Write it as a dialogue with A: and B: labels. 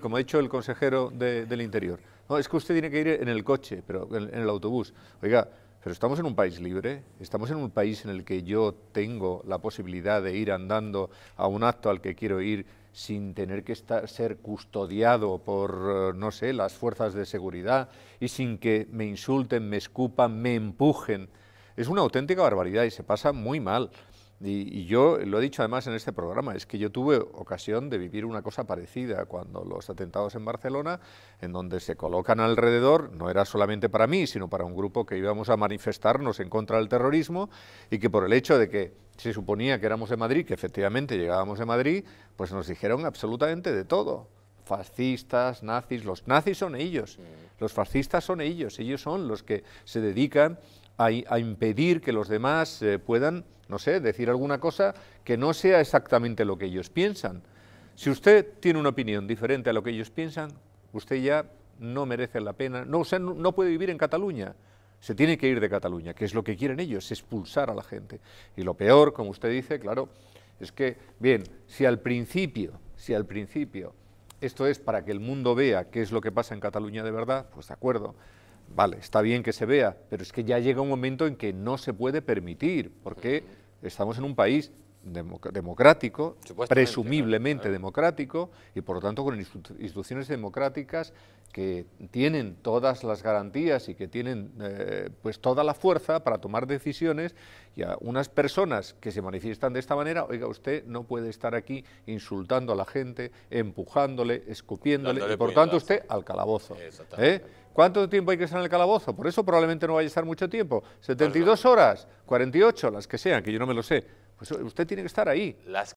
A: como ha dicho el consejero del Interior. No, es que usted tiene que ir en el coche, pero en, en, el autobús. Oiga, pero estamos en un país libre, estamos en un país en el que yo tengo la posibilidad de ir andando a un acto al que quiero ir sin tener que estar, ser custodiado por, eh, no sé, las fuerzas de seguridad y sin que me insulten, me escupan, me empujen. Es una auténtica barbaridad y se pasa muy mal. Y, yo lo he dicho además en este programa, es que yo tuve ocasión de vivir una cosa parecida cuando los atentados en Barcelona, en donde se colocan alrededor, no era solamente para mí, sino para un grupo que íbamos a manifestarnos en contra del terrorismo y que por el hecho de que se suponía que éramos de Madrid, que efectivamente llegábamos de Madrid, pues nos dijeron absolutamente de todo fascistas, nazis, los nazis son ellos, los fascistas son ellos, ellos son los que se dedican a, impedir que los demás eh, puedan, no sé, decir alguna cosa que no sea exactamente lo que ellos piensan. Si usted tiene una opinión diferente a lo que ellos piensan, usted ya no merece la pena, no, usted no, no puede vivir en Cataluña, se tiene que ir de Cataluña, que es lo que quieren ellos, expulsar a la gente. Y lo peor, como usted dice, claro, es que, bien, si al principio, si al principio esto es para que el mundo vea qué es lo que pasa en Cataluña de verdad, pues de acuerdo, vale, está bien que se vea, pero es que ya llega un momento en que no se puede permitir, porque estamos en un país democrático, presumiblemente democrático, y por lo tanto con instituciones democráticas que tienen todas las garantías y que tienen eh, pues toda la fuerza para tomar decisiones, y a unas personas que se manifiestan de esta manera, oiga, usted no puede estar aquí insultando a la gente, empujándole, escupiéndole, y por tanto usted al calabozo. ¿eh? ¿Cuánto tiempo hay que estar en el calabozo? Por eso probablemente no vaya a estar mucho tiempo. ¿72 horas? ¿48? Las que sean, que yo no me lo sé. Pues usted tiene que estar ahí.